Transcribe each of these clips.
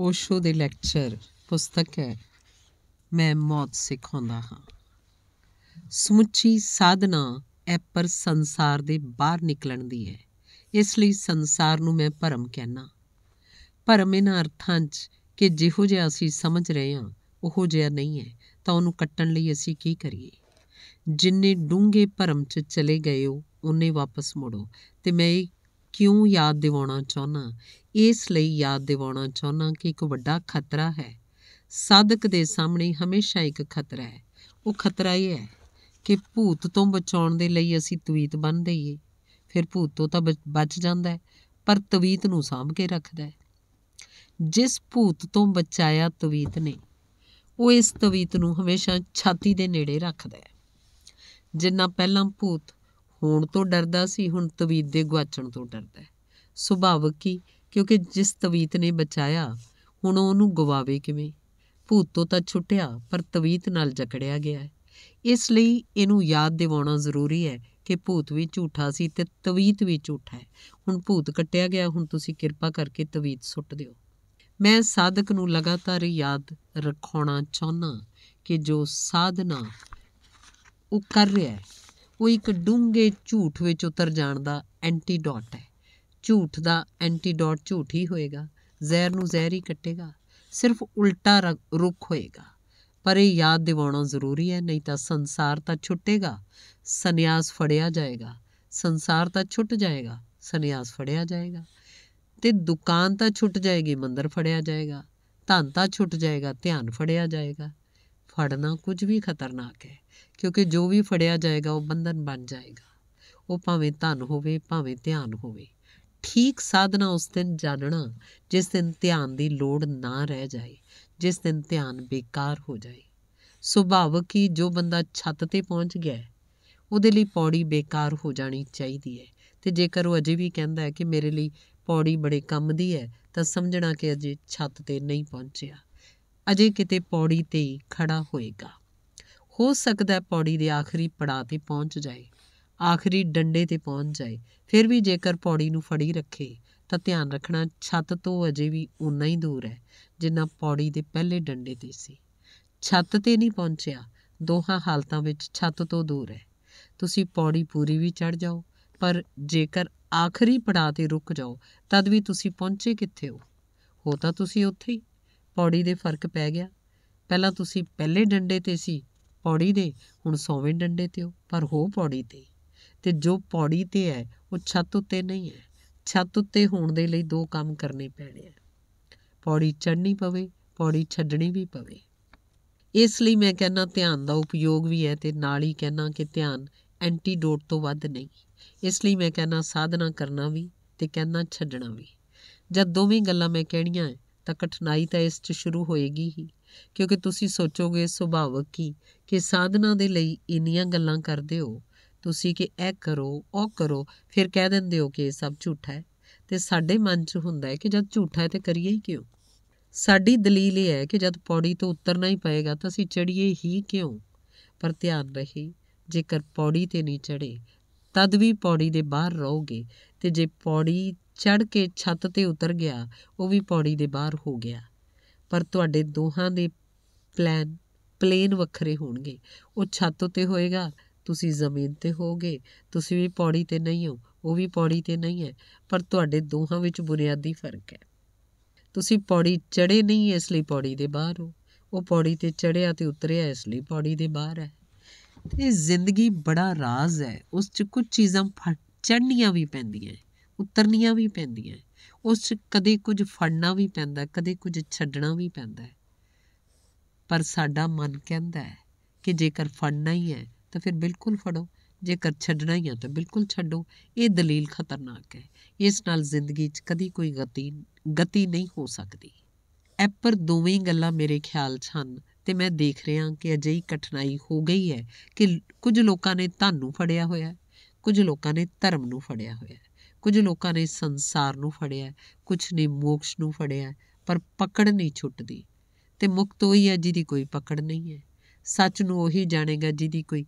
ਓਸ਼ੋ ਦੇ ਲੈਕਚਰ ਪੁਸਤਕ ਹੈ ਮੈਂ ਮੌਤ ਸਿਖਾਉਂਦਾ ਹਾਂ ਸਮੁੱਚੀ ਸਾਧਨਾ ਐ ਪਰ ਸੰਸਾਰ ਦੇ ਬਾਹਰ ਨਿਕਲਣ ਦੀ ਹੈ ਇਸ ਲਈ ਸੰਸਾਰ ਨੂੰ ਮੈਂ ਭਰਮ ਕਹਿਣਾ ਭਰਮ ਇਹਨਾਂ ਅਰਥਾਂ 'ਚ ਕਿ ਜਿਹੋ ਜਿਹਾ ਅਸੀਂ ਸਮਝ ਰਹੇ ਹਾਂ ਉਹੋ ਜਿਹਾ ਨਹੀਂ ਹੈ ਤਾਂ ਉਹਨੂੰ ਕੱਟਣ ਲਈ ਅਸੀਂ ਕੀ ਕਰੀਏ ਜਿੰਨੇ ਡੂੰਘੇ ਭਰਮ 'ਚ ਚਲੇ ਗਏ ਹੋ ਉਹਨੇ ਵਾਪਸ ਮੁੜੋ ਤੇ ਮੈਂ ਇਹ ਕਿਉਂ ਯਾਦ ਦਿਵਾਉਣਾ ਚਾਹੁੰਨਾ ਇਸ ਲਈ ਯਾਦ ਦਿਵਾਉਣਾ ਚਾਹੁੰਨਾ ਕਿ ਇੱਕ ਵੱਡਾ ਖਤਰਾ ਹੈ ਸਾਧਕ ਦੇ ਸਾਹਮਣੇ ਹਮੇਸ਼ਾ ਇੱਕ ਖਤਰਾ ਹੈ ਉਹ ਖਤਰਾ ਇਹ ਹੈ ਕਿ ਭੂਤ ਤੋਂ ਬਚਾਉਣ ਦੇ ਲਈ ਅਸੀਂ ਤਵੀਤ ਬੰਨ ਦਈਏ ਫਿਰ ਭੂਤ ਤੋਂ ਤਾਂ ਬਚ ਜਾਂਦਾ ਹੈ ਪਰ ਤਵੀਤ ਨੂੰ ਸਾਂਭ ਕੇ ਰੱਖਦਾ ਹੈ ਜਿਸ ਭੂਤ ਤੋਂ ਬਚਾਇਆ ਤਵੀਤ ਨੇ ਉਹ ਇਸ ਤਵੀਤ ਨੂੰ ਹਮੇਸ਼ਾ ਛਾਤੀ ਦੇ ਨੇੜੇ ਰੱਖਦਾ ਹੈ ਜਿੰਨਾ ਪਹਿਲਾਂ ਭੂਤ ਹੋਣ ਤੋਂ ਡਰਦਾ ਸੀ ਹੁਣ ਤਵੀਤ ਦੇ ਗਵਾਚਣ ਤੋਂ ਡਰਦਾ ਹੈ ਸੁਭਾਵਕ ਕੀ ਕਿਉਂਕਿ ਜਿਸ ਤਵੀਤ ਨੇ ਬਚਾਇਆ ਹੁਣ ਉਹਨੂੰ ਗਵਾਵੇ ਕਿਵੇਂ ਭੂਤ ਤੋਂ ਤਾਂ ਛੁੱਟਿਆ ਪਰ ਤਵੀਤ ਨਾਲ ਜਕੜਿਆ ਗਿਆ ਹੈ ਇਸ ਲਈ ਇਹਨੂੰ ਯਾਦ ਦਿਵਾਉਣਾ ਜ਼ਰੂਰੀ ਹੈ ਕਿ ਭੂਤ ਵੀ ਝੂਠਾ ਸੀ ਤੇ ਤਵੀਤ ਵੀ ਝੂਠਾ ਹੈ ਹੁਣ ਭੂਤ ਕੱਟਿਆ ਗਿਆ ਹੁਣ ਤੁਸੀਂ ਕਿਰਪਾ ਕਰਕੇ ਤਵੀਤ ਸੁੱਟ ਦਿਓ ਮੈਂ ਸਾਧਕ ਨੂੰ ਲਗਾਤਾਰ ਯਾਦ ਰੱਖਾਉਣਾ ਚਾਹੁੰਦਾ ਕਿ ਜੋ ਸਾਧਨਾ ਉਹ ਕਰ ਰਿਹਾ ਹੈ ਉਹ ਇੱਕ ਡੂੰਘੇ ਝੂਠ ਵਿੱਚ ਉਤਰ ਜਾਣ ਦਾ ਐਂਟੀਡੋਟ ਹੈ ਝੂਠ ਦਾ ਐਂਟੀਡੋਟ ਝੂਠ ਹੀ ਹੋਏਗਾ ਜ਼ਹਿਰ ਨੂੰ ਜ਼ਹਿਰ ਹੀ ਕੱਟੇਗਾ ਸਿਰਫ ਉਲਟਾ ਰੁਖ ਹੋਏਗਾ ਪਰ ਇਹ ਯਾਦ ਦਿਵਾਉਣਾ ਜ਼ਰੂਰੀ ਹੈ ਨਹੀਂ ਤਾਂ ਸੰਸਾਰ ਤਾਂ ਛੁੱਟੇਗਾ ਸੰਨਿਆਸ ਫੜਿਆ ਜਾਏਗਾ ਸੰਸਾਰ ਤਾਂ ਛੁੱਟ ਜਾਏਗਾ ਸੰਨਿਆਸ ਫੜਿਆ ਜਾਏਗਾ ਤੇ ਦੁਕਾਨ ਤਾਂ ਛੁੱਟ ਜਾਏਗੀ ਮੰਦਰ ਫੜਿਆ ਜਾਏਗਾ ਧਨ ਤਾਂ ਛੁੱਟ ਜਾਏਗਾ ਧਿਆਨ ਫੜਿਆ ਜਾਏਗਾ ਫੜਨਾ ਕੁਝ ਵੀ ਖਤਰਨਾਕ ਹੈ ਕਿਉਂਕਿ ਜੋ ਵੀ ਫੜਿਆ ਜਾਏਗਾ ਉਹ ਬੰਧਨ ਬਣ ਜਾਏਗਾ ਉਹ ਭਾਵੇਂ ਧਨ ਹੋਵੇ ਭਾਵੇਂ ਧਿਆਨ ਹੋਵੇ ਠੀਕ ਸਾਧਨਾ ਉਸ ਦਿਨ ਜਾਣਣਾ ਜਿਸ ਦਿਨ ਧਿਆਨ ਦੀ ਲੋੜ ਨਾ ਰਹਿ ਜਾਏ ਜਿਸ ਦਿਨ ਧਿਆਨ ਬੇਕਾਰ ਹੋ ਜਾਏ ਸੁਭਾਵਕ ਹੀ ਜੋ ਬੰਦਾ ਛੱਤ ਤੇ ਪਹੁੰਚ ਗਿਆ ਉਹਦੇ ਲਈ ਪੌੜੀ ਬੇਕਾਰ ਹੋ ਜਾਣੀ ਚਾਹੀਦੀ ਹੈ ਤੇ ਜੇਕਰ ਉਹ ਅਜੇ ਵੀ ਕਹਿੰਦਾ ਹੈ ਕਿ ਮੇਰੇ ਲਈ ਪੌੜੀ ਬੜੇ ਕੰਮ ਦੀ ਹੈ ਤਾਂ ਸਮਝਣਾ ਕਿ ਅਜੇ ਛੱਤ ਤੇ ਨਹੀਂ ਪਹੁੰਚਿਆ ਅਜੇ ਕਿਤੇ ਪੌੜੀ ਤੇ ਖੜਾ ਹੋਏਗਾ ਹੋ ਸਕਦਾ ਪੌੜੀ ਦੇ ਆਖਰੀ ਪੜਾਅ ਤੇ ਪਹੁੰਚ ਜਾਏ ਆਖਰੀ ਡੰਡੇ ਤੇ ਪਹੁੰਚ ਜਾਏ ਫਿਰ ਵੀ ਜੇਕਰ ਪੌੜੀ ਨੂੰ ਫੜੀ ਰੱਖੇ ਤਾਂ ਧਿਆਨ ਰੱਖਣਾ ਛੱਤ ਤੋਂ ਅਜੇ ਵੀ ਉਨਾ ਹੀ ਦੂਰ ਹੈ ਜਿੰਨਾ ਪੌੜੀ ਦੇ ਪਹਿਲੇ ਡੰਡੇ ਤੇ ਸੀ ਛੱਤ ਤੇ ਨਹੀਂ ਪਹੁੰਚਿਆ ਦੋਹਾਂ ਹਾਲਤਾਂ ਵਿੱਚ ਛੱਤ ਤੋਂ ਦੂਰ ਹੈ ਤੁਸੀਂ ਪੌੜੀ ਪੂਰੀ ਵੀ ਚੜ ਜਾਓ ਪਰ ਜੇਕਰ ਆਖਰੀ ਪੜਾਅ ਤੇ ਰੁਕ ਜਾਓ ਤਦ ਵੀ ਤੁਸੀਂ ਪਹੁੰਚੇ ਕਿੱਥੇ ਹੋ ਹੋ ਤਾਂ ਤੁਸੀਂ ਉੱਥੇ ਹੀ ਪੌੜੀ ਦੇ ਫਰਕ ਪੈ ਗਿਆ ਪਹਿਲਾਂ ਤੁਸੀਂ ਪਹਿਲੇ ਡੰਡੇ ਤੇ ਸੀ ਪੌੜੀ ਦੇ ਹੁਣ ਸੌਵੇਂ ਡੰਡੇ ਤੇ ਪਰ ਹੋ ਪੌੜੀ ਤੇ ਤੇ ਜੋ ਪੌੜੀ ਤੇ ਹੈ ਉਹ ਛੱਤ ਉੱਤੇ ਨਹੀਂ ਹੈ ਛੱਤ ਉੱਤੇ ਹੋਣ ਦੇ ਲਈ ਦੋ ਕੰਮ ਕਰਨੇ ਪੈਣੇ ਆ ਪੌੜੀ ਚੜ੍ਹਨੀ ਪਵੇ ਪੌੜੀ ਛੱਡਣੀ ਵੀ ਪਵੇ ਇਸ ਲਈ ਮੈਂ ਕਹਿੰਨਾ ਧਿਆਨ ਦਾ ਉਪਯੋਗ ਵੀ ਹੈ ਤੇ ਨਾਲ ਹੀ ਕਹਿੰਨਾ ਕਿ ਧਿਆਨ ਐਂਟੀਡੋਟ ਤੋਂ ਵੱਧ ਨਹੀਂ ਇਸ ਲਈ ਮੈਂ ਕਹਿੰਨਾ ਸਾਧਨਾ ਕਰਨਾ ਵੀ ਤੇ ਕਹਿੰਨਾ ਛੱਡਣਾ ਵੀ ਜਦ ਦੋਵੇਂ ਗੱਲਾਂ ਮੈਂ ਕਹਿਣੀਆਂ ਤਾਂ ਕਠਿਨਾਈ ਤਾਂ ਇਸ 'ਚ ਸ਼ੁਰੂ ਹੋਏਗੀ ਹੀ ਕਿਉਂਕਿ ਤੁਸੀਂ ਸੋਚੋਗੇ ਸੁਭਾਵਕ ਕੀ ਕਿ ਸਾਧਨਾ ਦੇ ਲਈ ਇੰਨੀਆਂ ਗੱਲਾਂ ਕਰਦੇ ਹੋ ਤੁਸੀਂ ਕਿ ਇਹ ਕਰੋ ਉਹ ਕਰੋ ਫਿਰ ਕਹਿ ਦਿੰਦੇ ਹੋ ਕਿ ਇਹ ਸਭ ਝੂਠਾ ਹੈ ਤੇ ਸਾਡੇ ਮਨ 'ਚ ਹੁੰਦਾ ਹੈ ਕਿ ਜਦ ਝੂਠਾ ਹੈ ਤੇ ਕਰੀਏ ਹੀ ਕਿਉਂ ਸਾਡੀ ਦਲੀਲ ਇਹ ਹੈ ਕਿ ਜਦ ਪੌੜੀ ਤੋਂ ਉਤਰਨਾ ਹੀ ਪਏਗਾ ਤਾਂ ਅਸੀਂ ਚੜੀਏ ਹੀ ਕਿਉਂ ਪਰ ਧਿਆਨ ਰੱਖੀ ਜੇਕਰ ਪੌੜੀ ਤੇ ਨਹੀਂ ਚੜੇ ਤਦ ਵੀ ਪੌੜੀ ਦੇ ਬਾਹਰ ਰਹੋਗੇ ਤੇ ਜੇ ਪੌੜੀ ਚੜ ਕੇ ਛੱਤ ਤੇ ਉਤਰ ਗਿਆ ਉਹ ਵੀ ਪੌੜੀ ਦੇ ਬਾਹਰ ਹੋ ਗਿਆ ਪਰ ਤੁਹਾਡੇ ਦੋਹਾਂ ਦੇ ਪਲਾਨ ਪਲੇਨ ਵੱਖਰੇ ਹੋਣਗੇ ਉਹ ਛੱਤ ਉੱਤੇ ਹੋਏਗਾ ਤੁਸੀਂ ਜ਼ਮੀਨ ਤੇ ਹੋਗੇ ਤੁਸੀਂ ਵੀ ਪੌੜੀ ਤੇ ਨਹੀਂ ਹੋ ਉਹ ਵੀ ਪੌੜੀ ਤੇ ਨਹੀਂ ਹੈ ਪਰ ਤੁਹਾਡੇ ਦੋਹਾਂ ਵਿੱਚ ਬੁਨਿਆਦੀ ਫਰਕ ਹੈ ਤੁਸੀਂ ਪੌੜੀ ਚੜੇ ਨਹੀਂ ਇਸ ਲਈ ਪੌੜੀ ਦੇ ਬਾਹਰ ਹੋ ਉਹ ਪੌੜੀ ਤੇ ਚੜਿਆ ਤੇ ਉਤਰਿਆ ਇਸ ਲਈ ਪੌੜੀ ਦੇ ਬਾਹਰ ਹੈ ਤੇ ਜ਼ਿੰਦਗੀ ਬੜਾ ਰਾਜ਼ ਹੈ ਉਸ 'ਚ ਕੁਝ ਚੀਜ਼ਾਂ ਚੜਨੀਆਂ ਵੀ ਪੈਂਦੀਆਂ ਉਤਰਨੀਆਂ ਵੀ ਪੈਂਦੀਆਂ ਉਸ 'ਚ ਕਦੇ ਕੁਝ ਫੜਨਾ ਵੀ ਪੈਂਦਾ ਕਦੇ ਕੁਝ ਛੱਡਣਾ ਵੀ ਪੈਂਦਾ ਪਰ ਸਾਡਾ ਮਨ ਕਹਿੰਦਾ ਹੈ ਕਿ ਜੇਕਰ ਫੜਨਾ ਹੀ ਹੈ ਤਾਂ ਫਿਰ ਬਿਲਕੁਲ ਫੜੋ ਜੇਕਰ ਛੱਡਣਾ ਹੀ ਹੈ ਤਾਂ ਬਿਲਕੁਲ ਛੱਡੋ ਇਹ ਦਲੀਲ ਖਤਰਨਾਕ ਹੈ ਇਸ ਨਾਲ ਜ਼ਿੰਦਗੀ 'ਚ ਕਦੀ ਕੋਈ ਗਤੀ ਗਤੀ ਨਹੀਂ ਹੋ ਸਕਦੀ ਐ ਪਰ ਦੋਵੇਂ ਗੱਲਾਂ ਮੇਰੇ ਖਿਆਲ 'ਚ ਹਨ ਤੇ ਮੈਂ ਦੇਖ ਰਿਹਾ ਕਿ ਅਜਿਹੀ ਕਠਿਨਾਈ ਹੋ ਗਈ ਹੈ ਕਿ ਕੁਝ ਲੋਕਾਂ ਨੇ ਤੁਹਾਨੂੰ ਫੜਿਆ ਹੋਇਆ ਕੁਝ ਲੋਕਾਂ ਨੇ ਧਰਮ ਨੂੰ ਫੜਿਆ ਹੋਇਆ ਕੁਝ ਲੋਕਾਂ ਨੇ ਸੰਸਾਰ ਨੂੰ ਫੜਿਆ ਕੁਝ ਨੇ ਮੋਕਸ਼ ਨੂੰ ਫੜਿਆ ਪਰ ਪਕੜ ਨਹੀਂ ਛੁੱਟਦੀ ਤੇ ਮੁਕਤ ਹੋਈ ਹੈ ਜਿਹਦੀ ਕੋਈ ਪਕੜ ਨਹੀਂ ਹੈ ਸੱਚ ਨੂੰ ਉਹੀ ਜਾਣੇਗਾ ਜਿਹਦੀ ਕੋਈ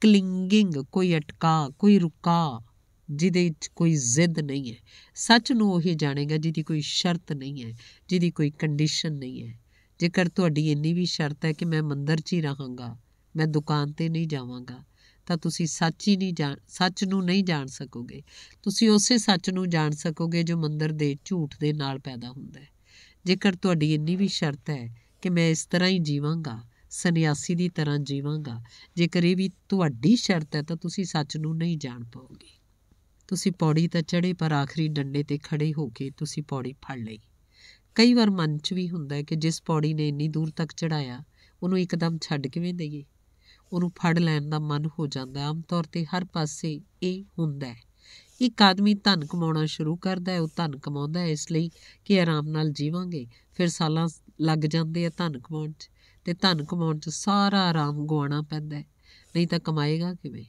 ਕਲਿੰਗਿੰਗ ਕੋਈ ਅਟਕਾ ਕੋਈ ਰੁਕਾ ਜਿਹਦੇ ਵਿੱਚ ਕੋਈ ਜ਼ਿੱਦ ਨਹੀਂ ਹੈ ਸੱਚ ਨੂੰ ਉਹੀ ਜਾਣੇਗਾ ਜਿਹਦੀ ਕੋਈ ਸ਼ਰਤ ਨਹੀਂ ਹੈ ਜਿਹਦੀ ਕੋਈ ਕੰਡੀਸ਼ਨ ਨਹੀਂ ਹੈ ਜੇਕਰ ਤੁਹਾਡੀ ਇੰਨੀ ਵੀ ਸ਼ਰਤ ਹੈ ਕਿ ਮੈਂ ਮੰਦਰ 'ਚ ਹੀ ਰਹਾਂਗਾ ਮੈਂ ਦੁਕਾਨ ਤੇ ਨਹੀਂ ਜਾਵਾਂਗਾ ਤਾਂ ਤੁਸੀਂ ਸੱਚ ਹੀ ਨਹੀਂ ਜਾਣ ਸੱਚ ਨੂੰ ਨਹੀਂ ਜਾਣ ਸਕੋਗੇ ਤੁਸੀਂ ਉਸੇ ਸੱਚ ਨੂੰ ਜਾਣ ਸਕੋਗੇ ਜੋ ਮੰਦਰ ਦੇ ਝੂਠ ਦੇ ਨਾਲ ਪੈਦਾ ਹੁੰਦਾ ਹੈ ਜੇਕਰ ਤੁਹਾਡੀ ਇੰਨੀ ਵੀ ਸ਼ਰਤ ਹੈ ਕਿ ਮੈਂ ਇਸ ਤਰ੍ਹਾਂ ਹੀ ਜੀਵਾਂਗਾ ਸੰਨਿਆਸੀ ਦੀ ਤਰ੍ਹਾਂ ਜੀਵਾਂਗਾ ਜੇਕਰ ਇਹ ਵੀ ਤੁਹਾਡੀ ਸ਼ਰਤ ਹੈ ਤਾਂ ਤੁਸੀਂ ਸੱਚ ਨੂੰ ਨਹੀਂ ਜਾਣ ਪਾਓਗੇ ਤੁਸੀਂ ਪੌੜੀ ਤਾਂ ਚੜ੍ਹੇ ਪਰ ਆਖਰੀ ਡੰਡੇ ਤੇ ਖੜੇ ਹੋ ਕੇ ਤੁਸੀਂ ਪੌੜੀ ਫੜ ਲਈ ਕਈ ਵਾਰ ਮਨ 'ਚ ਵੀ ਹੁੰਦਾ ਹੈ ਕਿ ਜਿਸ ਪੌੜੀ ਨੇ ਇੰਨੀ ਦੂਰ ਤੱਕ ਚੜਾਇਆ ਉਹਨੂੰ ਇੱਕਦਮ ਛੱਡ ਕਿਵੇਂ ਦਈਏ ਉਹਨੂੰ ਫੜ ਲੈਣ ਦਾ ਮਨ ਹੋ ਜਾਂਦਾ ਆਮ ਤੌਰ ਤੇ ਹਰ ਪਾਸੇ ਇਹ ਹੁੰਦਾ ਹੈ ਇੱਕ ਆਦਮੀ ਧਨ ਕਮਾਉਣਾ ਸ਼ੁਰੂ ਕਰਦਾ ਹੈ ਉਹ ਧਨ ਕਮਾਉਂਦਾ ਹੈ ਇਸ ਲਈ ਕਿ ਆਰਾਮ ਨਾਲ ਜੀਵਾਂਗੇ ਫਿਰ ਸਾਲਾਂ ਲੱਗ ਜਾਂਦੇ ਆ ਧਨ ਕਮਾਉਣ 'ਚ ਤੇ ਧਨ ਕਮਾਉਣ 'ਚ ਸਾਰਾ ਆਰਾਮ ਗਵਾਉਣਾ ਪੈਂਦਾ ਹੈ ਨਹੀਂ ਤਾਂ ਕਮਾਏਗਾ ਕਿਵੇਂ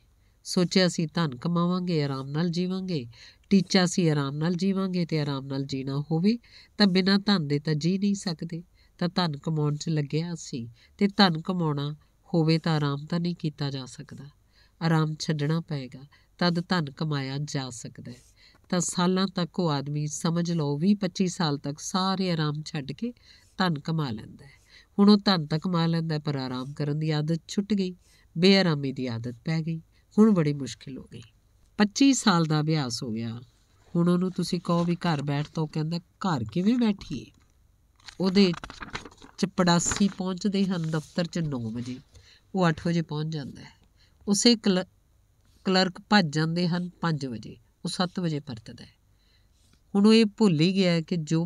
ਸੋਚਿਆ ਸੀ ਧਨ ਕਮਾਵਾਂਗੇ ਆਰਾਮ ਨਾਲ ਜੀਵਾਂਗੇ ਟੀਚਾ ਸੀ ਆਰਾਮ ਨਾਲ ਜੀਵਾਂਗੇ ਤੇ ਆਰਾਮ ਨਾਲ ਜੀਣਾ ਹੋਵੇ ਤਾਂ ਬਿਨਾਂ ਧਨ ਦੇ ਤਾਂ ਜੀ ਨਹੀਂ ਸਕਦੇ ਤਾਂ ਧਨ ਕਮਾਉਣ 'ਚ ਲੱਗਿਆ ਸੀ ਤੇ ਧਨ ਕਮਾਉਣਾ ਹੋਵੇ ਤਾਂ ਆਰਾਮ ਤਾਂ ਨਹੀਂ ਕੀਤਾ ਜਾ ਸਕਦਾ ਆਰਾਮ ਛੱਡਣਾ ਪਏਗਾ ਤਦ ਧਨ ਕਮਾਇਆ ਜਾ ਸਕਦਾ ਹੈ ਤਾਂ ਸਾਲਾਂ ਤੱਕ ਉਹ ਆਦਮੀ ਸਮਝ ਲਓ 20-25 ਸਾਲ ਤੱਕ ਸਾਰੇ ਆਰਾਮ ਛੱਡ ਕੇ ਧਨ ਕਮਾ ਲੈਂਦਾ ਹੈ ਹੁਣ ਉਹ ਧਨ ਤਾਂ ਕਮਾ ਲੈਂਦਾ ਪਰ ਆਰਾਮ ਕਰਨ ਦੀ ਆਦਤ ਛੁੱਟ ਗਈ ਬੇਆਰਾਮੀ ਦੀ ਆਦਤ ਪੈ ਗਈ ਹੁਣ ਬੜੀ ਮੁਸ਼ਕਿਲ ਹੋ ਗਈ 25 ਸਾਲ ਦਾ ਅਭਿਆਸ ਹੋ ਗਿਆ ਹੁਣ ਉਹਨੂੰ ਤੁਸੀਂ ਕਹੋ ਵੀ ਘਰ ਬੈਠ ਤੋ ਕਹਿੰਦਾ ਘਰ ਕਿਵੇਂ ਬੈਠੀਏ ਉਹਦੇ ਚਪੜਾਸੀ ਪਹੁੰਚਦੇ ਹਨ ਦਫ਼ਤਰ 'ਚ 9 ਵਜੇ ਉਹ 8 ਵਜੇ ਪਹੁੰਚ ਜਾਂਦਾ ਹੈ ਉਸੇ ਕਲਰਕ ਭੱਜ ਜਾਂਦੇ ਹਨ 5 ਵਜੇ ਉਹ 7 ਵਜੇ ਪਰਤਦਾ ਹੈ ਹੁਣ ਉਹ ਇਹ ਭੁੱਲ ਹੀ ਗਿਆ ਕਿ ਜੋ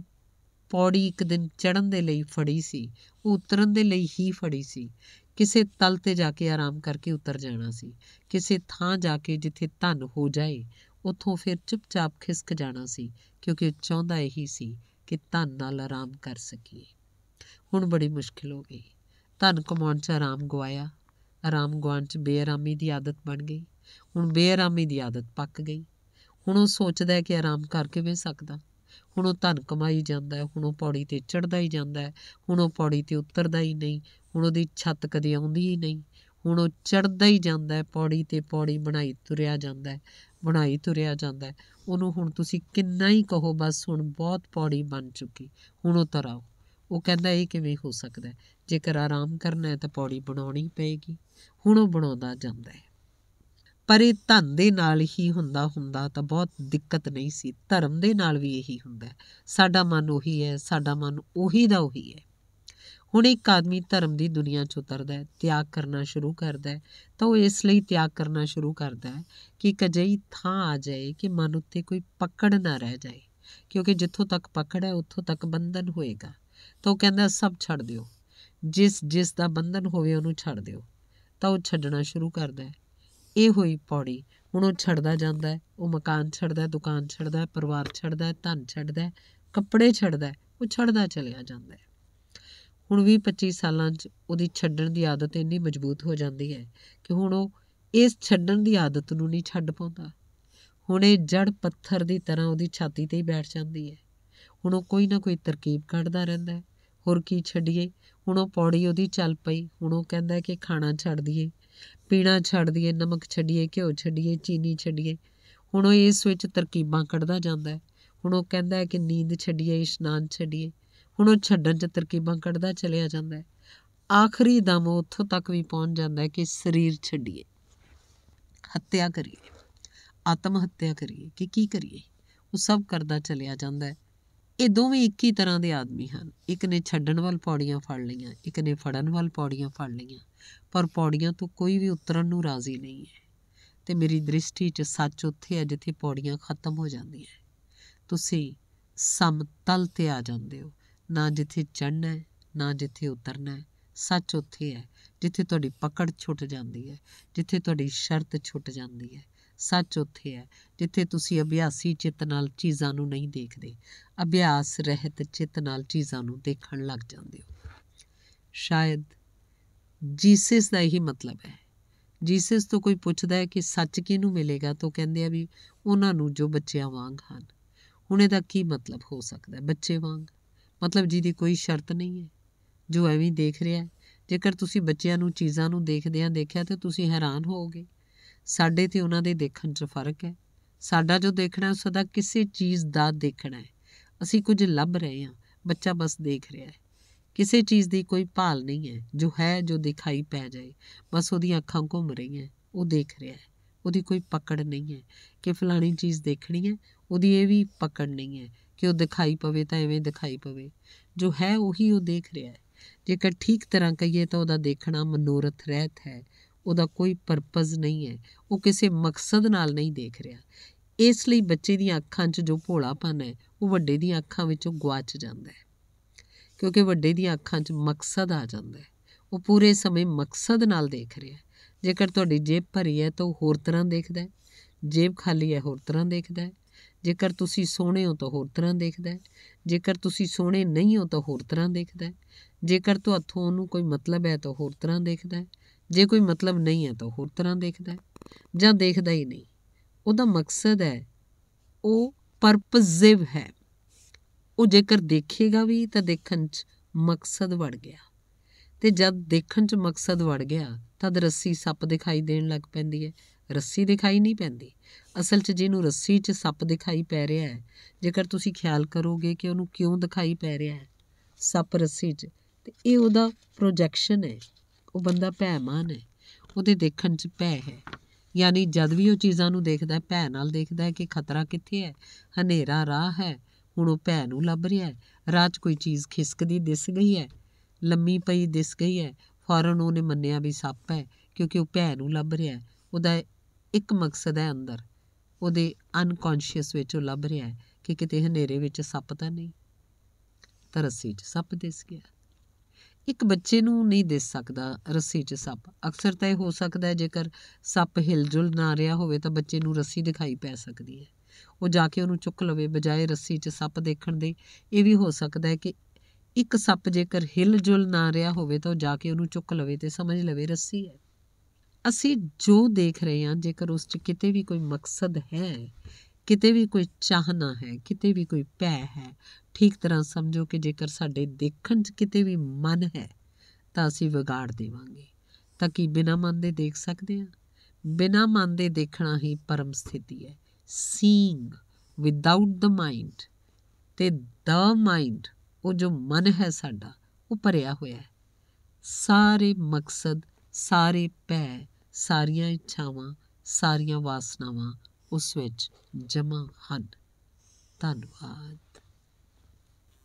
ਪੌੜੀ ਇੱਕ ਦਿਨ ਚੜਨ ਦੇ ਲਈ ਫੜੀ ਸੀ ਉਹ ਉਤਰਨ ਦੇ ਲਈ ਹੀ ਫੜੀ ਸੀ ਕਿਸੇ ਤਲ ਤੇ ਜਾ ਕੇ ਆਰਾਮ ਕਰਕੇ ਉਤਰ ਜਾਣਾ ਸੀ ਕਿਸੇ ਥਾਂ ਜਾ ਕੇ ਜਿੱਥੇ ਧਨ ਹੋ ਜਾਏ ਉੱਥੋਂ ਫਿਰ ਚੁੱਪਚਾਪ ਖਿਸਕ ਜਾਣਾ ਸੀ ਕਿਉਂਕਿ ਚਾਹੁੰਦਾ ਇਹੀ ਸੀ ਕਿ ਧਨ ਨਾਲ ਆਰਾਮ ਕਰ ਸਕੀਏ ਹੁਣ ਬੜੀ ਮੁਸ਼ਕਿਲ ਹੋ ਗਈ ਧਨ ਕਮਾਉਣ 'ਚ ਆਰਾਮ ਗਵਾਇਆ ਆਰਾਮ ਗਵਾਉਣ 'ਚ ਬੇਆਰਾਮੀ ਦੀ ਆਦਤ ਬਣ ਗਈ ਹੁਣ ਬੇਆਰਾਮੀ ਦੀ ਆਦਤ ਪੱਕ ਗਈ ਹੁਣ ਉਹ ਸੋਚਦਾ ਕਿ ਆਰਾਮ ਕਰਕੇ ਵੇ ਸਕਦਾ ਹੁਣ ਉਹ ਧਨ ਕਮਾਈ ਜਾਂਦਾ ਹੈ ਹੁਣ ਉਹ ਪੌੜੀ ਤੇ ਚੜਦਾ ਹੀ ਜਾਂਦਾ ਹੈ ਹੁਣ ਉਹ ਪੌੜੀ ਤੇ ਉਤਰਦਾ ਹੀ ਨਹੀਂ ਹੁਣ ਉਹਦੀ ਛੱਤ ਕਦੇ ਆਉਂਦੀ ਹੀ ਨਹੀਂ ਹੁਣ ਉਹ ਚੜਦਾ ਹੀ ਜਾਂਦਾ ਹੈ ਪੌੜੀ ਤੇ ਪੌੜੀ ਬਣਾਈ ਤੁਰਿਆ ਜਾਂਦਾ ਹੈ ਬਣਾਈ ਤੁਰਿਆ ਜਾਂਦਾ ਉਹਨੂੰ ਹੁਣ ਤੁਸੀਂ ਕਿੰਨਾ ਹੀ ਕਹੋ ਬਸ ਹੁਣ ਬਹੁਤ ਪੌੜੀ ਬਣ ਚੁੱਕੀ ਹੁਣ ਉਤਰ ਆਓ ਉਹ ਕਹਿੰਦਾ ਇਹ ਕਿਵੇਂ ਹੋ ਸਕਦਾ ਹੈ ਜੇਕਰ ਆਰਾਮ ਕਰਨਾ ਹੈ ਤਾਂ ਪੌੜੀ ਬਣਾਉਣੀ ਪਏਗੀ ਹੁਣ ਉਹ ਬਣਾਉਂਦਾ ਜਾਂਦਾ ਹੈ ਪਰ ਇਹ ਧਨ ਦੇ ਨਾਲ ਹੀ ਹੁੰਦਾ ਹੁੰਦਾ ਤਾਂ ਬਹੁਤ ਦਿੱਕਤ ਨਹੀਂ ਸੀ ਧਰਮ ਦੇ ਨਾਲ ਵੀ ਇਹੀ ਹੁੰਦਾ ਸਾਡਾ ਮਨ ਉਹੀ ਹੈ ਸਾਡਾ ਮਨ ਉਹੀ ਦਾ ਉਹੀ ਹੈ ਹੁਣ ਇੱਕ ਆਦਮੀ ਧਰਮ ਦੀ ਦੁਨੀਆ 'ਚ ਉਤਰਦਾ ਹੈ ਤਿਆਗ ਕਰਨਾ ਸ਼ੁਰੂ ਕਰਦਾ ਹੈ ਤਾਂ ਉਹ ਇਸ ਲਈ ਤਿਆਗ ਕਰਨਾ ਸ਼ੁਰੂ ਕਰਦਾ ਹੈ ਕਿ ਕਜਈ ਥਾਂ ਆ ਜਾਏ ਕਿ ਮਨ ਉੱਤੇ ਕੋਈ ਪਕੜ ਨਾ ਰਹਿ ਜਾਏ ਕਿਉਂਕਿ ਜਿੱਥੋਂ ਤੱਕ ਪਕੜ ਹੈ ਉੱਥੋਂ ਤੱਕ ਬੰਧਨ ਹੋਏਗਾ ਤਾਂ ਉਹ ਕਹਿੰਦਾ ਸਭ ਛੱਡ ਦਿਓ ਜਿਸ ਜਿਸ ਦਾ ਬੰਧਨ ਹੋਵੇ ਉਹਨੂੰ ਛੱਡ ਦਿਓ ਤਾਂ ਉਹ ਛੱਡਣਾ ਸ਼ੁਰੂ ਕਰਦਾ ਹੈ ਇਹ ਹੋਈ ਪੌੜੀ ਹੁਣ ਉਹ ਛੱਡਦਾ ਜਾਂਦਾ ਹੈ ਉਹ ਮਕਾਨ ਛੱਡਦਾ ਦੁਕਾਨ ਛੱਡਦਾ ਪਰਿਵਾਰ ਛੱਡਦਾ ਧਨ ਛੱਡਦਾ ਕੱਪੜੇ ਛੱਡਦਾ ਉਹ ਛੱਡਦਾ ਚਲਿਆ ਜਾਂਦਾ ਹੈ ਹੁਣ ਵੀ 25 ਸਾਲਾਂ 'ਚ ਉਹਦੀ ਛੱਡਣ ਦੀ ਆਦਤ ਇੰਨੀ ਮਜ਼ਬੂਤ ਹੋ ਜਾਂਦੀ ਹੈ ਕਿ ਹੁਣ ਉਹ ਇਸ ਛੱਡਣ ਦੀ ਆਦਤ ਨੂੰ ਨਹੀਂ ਛੱਡ ਪਾਉਂਦਾ ਹੁਣ ਇਹ ਜੜ ਪੱਥਰ ਦੀ ਤਰ੍ਹਾਂ ਉਹਦੀ ਛਾਤੀ ਤੇ ਹੀ ਬੈਠ ਜਾਂਦੀ ਹੈ ਹੁਣ ਉਹ ਕੋਈ ਨਾ ਕੋਈ ਤਰਕੀਬ ਕੱਢਦਾ ਰਹਿੰਦਾ ਹੋਰ ਕੀ ਛੱਡੀਏ ਹੁਣ ਉਹ ਪੌੜੀ ਉਹਦੀ ਚੱਲ ਪਈ ਹੁਣ ਉਹ ਕਹਿੰਦਾ ਕਿ ਖਾਣਾ ਛੱਡ ਦਈਏ ਪੀਣਾ ਛੱਡ ਦਈਏ ਨਮਕ ਛੱਡੀਏ ਘਿਓ ਛੱਡੀਏ ਚੀਨੀ ਛੱਡੀਏ ਹੁਣ ਉਹ ਇਸ ਵਿੱਚ ਤਰਕੀਬਾਂ ਕੱਢਦਾ ਜਾਂਦਾ ਹੈ ਹੁਣ ਉਹ ਕਹਿੰਦਾ ਕਿ ਨੀਂਦ ਛੱਡੀਏ ਇਸ਼ਨਾਨ ਛੱਡੀਏ ਹੁਣ ਉਹ ਛੱਡਣ 'ਚ ਤਰਕੀਬਾਂ ਕੱਢਦਾ ਚਲਿਆ ਜਾਂਦਾ ਹੈ ਆਖਰੀ ਦਮ ਉੱਥੋਂ ਤੱਕ ਵੀ ਪਹੁੰਚ ਜਾਂਦਾ ਹੈ ਕਿ ਸਰੀਰ ਛੱਡੀਏ ਹੱਤਿਆ ਕਰੀਏ ਆਤਮ ਹੱਤਿਆ ਕਰੀਏ ਕਿ ਕੀ ਕਰੀਏ ਉਹ ਸਭ ਕਰਦਾ ਚਲਿਆ ਜਾਂਦਾ ਹੈ ਇਹ ਦੋਵੇਂ ਇੱਕ ਹੀ ਤਰ੍ਹਾਂ ਦੇ ਆਦਮੀ ਹਨ ਇੱਕ ਨੇ ਛੱਡਣ ਵੱਲ ਪੌੜੀਆਂ ਫੜ ਲਈਆਂ ਇੱਕ ਨੇ ਫੜਨ ਵੱਲ ਪੌੜੀਆਂ ਫੜ ਲਈਆਂ ਪਰ ਪੌੜੀਆਂ ਤੋਂ ਕੋਈ ਵੀ ਉਤਰਨ ਨੂੰ ਰਾਜ਼ੀ ਨਹੀਂ ਹੈ ਤੇ ਮੇਰੀ ਦ੍ਰਿਸ਼ਟੀ 'ਚ ਸੱਚ ਉੱਥੇ ਹੈ ਜਿੱਥੇ ਪੌੜੀਆਂ ਖਤਮ ਹੋ ਜਾਂਦੀਆਂ ਤੁਸੀਂ ਸਮਤਲ ਤੇ ਆ ਜਾਂਦੇ ਹੋ ਨਾ ਜਿੱਥੇ ਚੜਨਾ ਹੈ ਨਾ ਜਿੱਥੇ ਉਤਰਨਾ ਹੈ ਸੱਚ ਉੱਥੇ ਹੈ ਜਿੱਥੇ ਤੁਹਾਡੀ ਪਕੜ ਛੁੱਟ ਜਾਂਦੀ ਹੈ ਜਿੱਥੇ ਤੁਹਾਡੀ ਸ਼ਰਤ ਛੁੱਟ ਜਾਂਦੀ ਹੈ ਸੱਚ ਉੱਥੇ ਹੈ ਜਿੱਥੇ ਤੁਸੀਂ ਅਭਿਆਸੀ ਚਿੱਤ ਨਾਲ ਚੀਜ਼ਾਂ ਨੂੰ ਨਹੀਂ ਦੇਖਦੇ ਅਭਿਆਸ ਰਹਿਤ ਚਿੱਤ ਨਾਲ ਚੀਜ਼ਾਂ ਨੂੰ ਦੇਖਣ ਲੱਗ ਜਾਂਦੇ ਹੋ ਸ਼ਾਇਦ ਜੀਸਸ ਦਾ ਹੀ ਮਤਲਬ ਹੈ ਜੀਸਸ ਤੋਂ ਕੋਈ ਪੁੱਛਦਾ ਹੈ ਕਿ ਸੱਚ ਕਿਹਨੂੰ ਮਿਲੇਗਾ ਤਾਂ ਕਹਿੰਦੇ ਆ ਵੀ ਉਹਨਾਂ ਨੂੰ ਜੋ ਬੱਚਿਆਂ ਵਾਂਗ ਹਨ ਹੁਣ ਇਹਦਾ ਕੀ ਮਤਲਬ ਹੋ ਸਕਦਾ ਹੈ ਬੱਚੇ ਵਾਂਗ ਮਤਲਬ ਜਿਹਦੀ ਕੋਈ ਸ਼ਰਤ ਨਹੀਂ ਹੈ ਜੋ ਐਵੇਂ ਦੇਖ ਰਿਹਾ ਹੈ ਜੇਕਰ ਤੁਸੀਂ ਬੱਚਿਆਂ ਨੂੰ ਚੀਜ਼ਾਂ ਨੂੰ ਦੇਖਦਿਆਂ ਦੇਖਿਆ ਤਾਂ ਤੁਸੀਂ ਹੈਰਾਨ ਹੋਵੋਗੇ ਸਾਡੇ ਤੇ ਉਹਨਾਂ ਦੇ ਦੇਖਣ 'ਚ ਫਰਕ ਹੈ ਸਾਡਾ ਜੋ ਦੇਖਣਾ ਉਹ ਸਦਾ ਕਿਸੇ ਚੀਜ਼ ਦਾ ਦੇਖਣਾ ਹੈ ਅਸੀਂ ਕੁਝ ਲੱਭ ਰਹੇ ਹਾਂ ਬੱਚਾ ਬਸ ਦੇਖ ਰਿਹਾ ਹੈ ਕਿਸੇ ਚੀਜ਼ ਦੀ ਕੋਈ ਭਾਲ ਨਹੀਂ ਹੈ ਜੋ ਹੈ ਜੋ ਦਿਖਾਈ ਪੈ ਜਾਏ ਬਸ ਉਹਦੀਆਂ ਅੱਖਾਂ ਘੁੰਮ ਰਹੀਆਂ ਉਹ ਦੇਖ ਰਿਹਾ ਹੈ ਉਹਦੀ ਕੋਈ ਪਕੜ ਨਹੀਂ ਹੈ ਕਿ ਫਲਾਣੀ ਚੀਜ਼ ਦੇਖਣੀ ਹੈ ਉਹਦੀ ਇਹ ਵੀ ਪਕੜ ਨਹੀਂ ਹੈ ਕਿ ਉਹ ਦਿਖਾਈ ਪਵੇ ਤਾਂ ਐਵੇਂ ਦਿਖਾਈ ਪਵੇ ਜੋ ਹੈ ਉਹੀ ਉਹ ਦੇਖ ਰਿਹਾ ਹੈ ਜੇਕਰ ਠੀਕ ਤਰ੍ਹਾਂ ਕਹੀਏ ਤਾਂ ਉਹਦਾ ਦੇਖਣਾ ਮਨੋਰਥ ਰਹਿਤ ਹੈ ਉਹਦਾ ਕੋਈ ਪਰਪਸ ਨਹੀਂ ਹੈ ਉਹ ਕਿਸੇ ਮਕਸਦ ਨਾਲ ਨਹੀਂ ਦੇਖ ਰਿਹਾ ਇਸ ਲਈ ਬੱਚੇ ਦੀਆਂ ਅੱਖਾਂ 'ਚ ਜੋ ਭੋਲਾਪਨ ਹੈ ਉਹ ਵੱਡੇ ਦੀਆਂ ਅੱਖਾਂ ਵਿੱਚੋਂ ਗਵਾਚ ਜਾਂਦਾ ਹੈ ਕਿਉਂਕਿ ਵੱਡੇ ਦੀਆਂ ਅੱਖਾਂ 'ਚ ਮਕਸਦ ਆ ਜਾਂਦਾ ਹੈ ਉਹ ਪੂਰੇ ਸਮੇਂ ਮਕਸਦ ਨਾਲ ਦੇਖ ਰਿਹਾ ਜੇਕਰ ਤੁਹਾਡੀ ਜੇਬ ਭਰੀ ਹੈ ਤਾਂ ਉਹ ਹੋਰ ਤਰ੍ਹਾਂ ਦੇਖਦਾ ਹੈ ਜੇਬ ਖਾਲੀ ਹੈ ਹੋਰ ਤਰ੍ਹਾਂ ਦੇਖਦਾ ਹੈ ਜੇਕਰ ਤੁਸੀਂ ਸੋਹਣੇ ਹੋ ਤਾਂ ਹੋਰ ਤਰ੍ਹਾਂ ਦੇਖਦਾ ਹੈ ਜੇਕਰ ਤੁਸੀਂ ਸੋਹਣੇ ਨਹੀਂ ਹੋ ਤਾਂ ਹੋਰ ਤਰ੍ਹਾਂ ਦੇਖਦਾ ਹੈ ਜੇਕਰ ਤੁਹਾਥੋਂ ਉਹਨੂੰ ਕੋਈ ਮਤਲਬ ਹੈ ਤਾਂ ਹੋਰ ਤਰ੍ਹਾਂ ਦੇਖਦਾ ਹੈ ਜੇ ਕੋਈ ਮਤਲਬ ਨਹੀਂ ਹੈ ਤਾਂ ਹੋਰ ਤਰ੍ਹਾਂ ਦੇਖਦਾ ਹੈ ਜਾਂ ਦੇਖਦਾ ਹੀ ਨਹੀਂ ਉਹਦਾ ਮਕਸਦ ਹੈ ਉਹ ਪਰਪਸਿਵ ਹੈ ਉਹ ਜੇਕਰ ਦੇਖੇਗਾ ਵੀ ਤਾਂ ਦੇਖਣ 'ਚ ਮਕਸਦ ਵੜ ਗਿਆ ਤੇ ਜਦ ਦੇਖਣ 'ਚ ਮਕਸਦ ਵੜ ਗਿਆ ਤਦ ਰੱਸੀ ਸੱਪ ਦਿਖਾਈ ਦੇਣ ਲੱਗ ਪੈਂਦੀ ਹੈ ਰੱਸੀ ਦਿਖਾਈ ਨਹੀਂ ਪੈਂਦੀ ਅਸਲ 'ਚ ਜਿਹਨੂੰ ਰੱਸੀ 'ਚ ਸੱਪ ਦਿਖਾਈ ਪੈ ਰਿਹਾ ਹੈ ਜੇਕਰ ਤੁਸੀਂ ਖਿਆਲ ਕਰੋਗੇ ਕਿ ਉਹਨੂੰ ਕਿਉਂ ਦਿਖਾਈ ਪੈ ਰਿਹਾ ਹੈ ਸੱਪ ਰੱਸੀ 'ਚ ਤੇ ਇਹ ਉਹਦਾ ਪ੍ਰੋਜੈਕਸ਼ਨ ਹੈ ਉਹ ਬੰਦਾ ਭੈਮਾਨ ਹੈ ਉਹਦੇ ਦੇਖਣ 'ਚ ਭੈ ਹੈ ਯਾਨੀ ਜਦ ਵੀ ਉਹ ਚੀਜ਼ਾਂ ਨੂੰ ਦੇਖਦਾ ਹੈ ਭੈ ਨਾਲ ਦੇਖਦਾ ਹੈ ਕਿ ਖਤਰਾ ਕਿੱਥੇ ਹੈ ਹਨੇਰਾ ਰਾਹ ਹੈ ਹੁਣ ਉਹ ਭੈ ਨੂੰ ਲੱਭ ਰਿਹਾ ਹੈ ਰਾਹ 'ਚ ਕੋਈ ਚੀਜ਼ ਖਿਸਕਦੀ ਦਿਸ ਗਈ ਹੈ ਲੰਮੀ ਪਈ ਦਿਸ ਗਈ ਹੈ ਫੌਰਨ ਉਹਨੇ ਮੰਨਿਆ ਵੀ ਸੱਪ ਹੈ ਕਿਉਂਕਿ ਉਹ ਭੈ ਨੂੰ ਲੱਭ ਰਿਹਾ ਹੈ ਉਹਦਾ ਇੱਕ ਮਕਸਦ ਹੈ ਅੰਦਰ ਉਹਦੇ ਅਨਕੌਂਸ਼ੀਅਸ ਵਿੱਚ ਉਹ ਲੱਭ ਰਿਹਾ ਹੈ ਕਿ ਕਿਤੇ ਹਨੇਰੇ ਵਿੱਚ ਸੱਪ ਤਾਂ ਨਹੀਂ ਤਰਸੀ 'ਚ ਸੱਪ ਦਿਸ ਗਿਆ ਇੱਕ ਬੱਚੇ ਨੂੰ ਨਹੀਂ ਦਿਸ ਸਕਦਾ ਰੱਸੀ 'ਚ ਸੱਪ ਅਕਸਰ ਤਾਂ ਇਹ ਹੋ ਸਕਦਾ ਹੈ ਜੇਕਰ ਸੱਪ ਹਿਲਜੁਲ ਨਾ ਰਿਹਾ ਹੋਵੇ ਤਾਂ ਬੱਚੇ ਨੂੰ ਰੱਸੀ ਦਿਖਾਈ ਪੈ ਸਕਦੀ ਹੈ ਉਹ ਜਾ ਕੇ ਉਹਨੂੰ ਚੁੱਕ ਲਵੇ ਬਜਾਏ ਰੱਸੀ 'ਚ ਸੱਪ ਦੇਖਣ ਦੇ ਇਹ ਵੀ ਹੋ ਸਕਦਾ ਹੈ ਕਿ ਇੱਕ ਸੱਪ ਜੇਕਰ ਹਿਲਜੁਲ ਨਾ ਰਿਹਾ ਹੋਵੇ ਤਾਂ ਉਹ ਜਾ ਕੇ ਉਹਨੂੰ ਚੁੱਕ ਲਵੇ ਤੇ ਸਮਝ ਲਵੇ ਰੱਸੀ ਹੈ ਅਸੀਂ ਜੋ ਦੇਖ ਰਹੇ ਹਾਂ ਜੇਕਰ ਉਸ 'ਚ ਕਿਤੇ ਵੀ ਕੋਈ ਮਕਸਦ ਹੈ ਕਿਤੇ ਵੀ ਕੋਈ ਚਾਹਨਾ ਹੈ ਕਿਤੇ ਵੀ ਕੋਈ ਭੈ ਹੈ ਠੀਕ ਤਰ੍ਹਾਂ ਸਮਝੋ ਕਿ ਜੇਕਰ ਸਾਡੇ ਦੇਖਣ 'ਚ ਕਿਤੇ ਵੀ ਮਨ ਹੈ ਤਾਂ ਅਸੀਂ ਵਿਗਾੜ ਦੇਵਾਂਗੇ ਤਾਂ ਕਿ ਬਿਨਾਂ ਮਨ ਦੇ ਦੇਖ ਸਕਦੇ ਆ ਬਿਨਾਂ ਮਨ ਦੇ ਦੇਖਣਾ ਹੀ ਪਰਮ ਸਥਿਤੀ ਹੈ ਸੀਇੰਗ ਵਿਦਆਊਟ ਦ ਮਾਈਂਡ ਤੇ ਦ ਮਾਈਂਡ ਉਹ ਜੋ ਮਨ ਹੈ ਸਾਡਾ ਉਹ ਭਰਿਆ ਹੋਇਆ ਹੈ ਸਾਰੇ ਮਕਸਦ ਸਾਰੇ ਭੈ ਸਾਰੀਆਂ ਇੱਛਾਵਾਂ ਸਾਰੀਆਂ ਵਾਸਨਾਵਾਂ ਉਸ ਵਿੱਚ ਜਮ੍ਹਾਂ ਹਨ ਧੰਨਵਾਦ